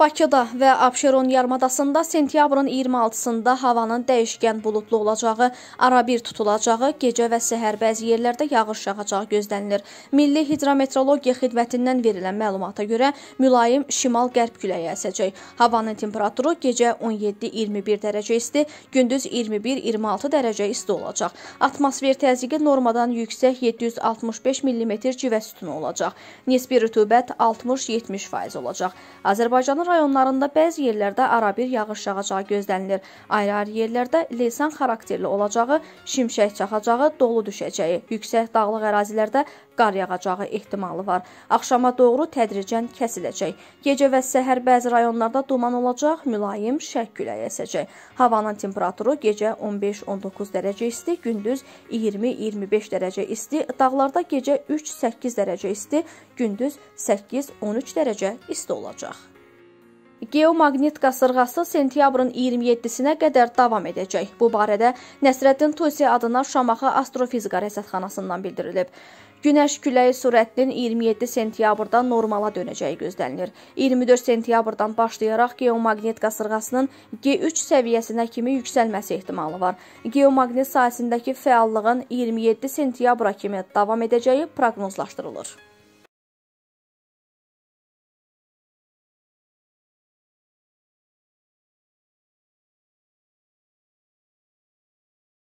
Bakıda və Abşeron yarımadasında sentyabrın 26-sında havanın dəyişkən buludlu olacağı, arabir tutulacağı, gecə və səhər bəzi yerlərdə yağış yağacağı gözlənilir. Milli Hidrometeorologiya Xidmətindən verilən məlumata görə mülayim şimal-qərb küləyi əsəcək. Havanın temperaturu gecə 17-21 dərəcə isti, gündüz 21-26 dərəcə isti olacaq. Atmosfer təzyiqi normadan yüksək 765 mm civə sütunu olacaq. Nisbi rütubət 60-70% olacaq. Azərbaycanın rayonlarında bəzi yerlərdə arabir yağış yağacağı gözlənilir. Ayrı-ayrı yerlərdə leysan xarakterli olacağı, şimşək çaxacağı, dolu düşəcəyi, yüksək dağlıq ərazilərdə qar yağacağı ehtimalı var. Axşama doğru tədricən kəsiləcək. Gecə və səhər bəzi rayonlarda duman olacaq, mülayim şərq küləyi əsəcək. Havanın temperaturu gecə 15-19 dərəcə isti, gündüz 20-25 dərəcə isti, dağlarda gecə 3-8 dərəcə isti, gündüz 8-13 dərəcə isti olacaq. Geomaqnit qasırğası sentyabrın 27-sinə qədər davam edəcək. Bu barədə Nəsrəddin Tusi adına Şamaxı Astrofizika rəsədxanasından bildirilib. Günəş küləyi sürətlinin 27 sentyabrda normala dönəcəyi gözlənilir. 24 sentyabrdan başlayaraq geomaqnit qasırğasının G3 səviyyəsinə kimi yüksəlməsi ehtimalı var. Geomaqnit sahəsindəki fəallığın 27 sentyabra kimi davam edəcəyi proqnozlaşdırılır.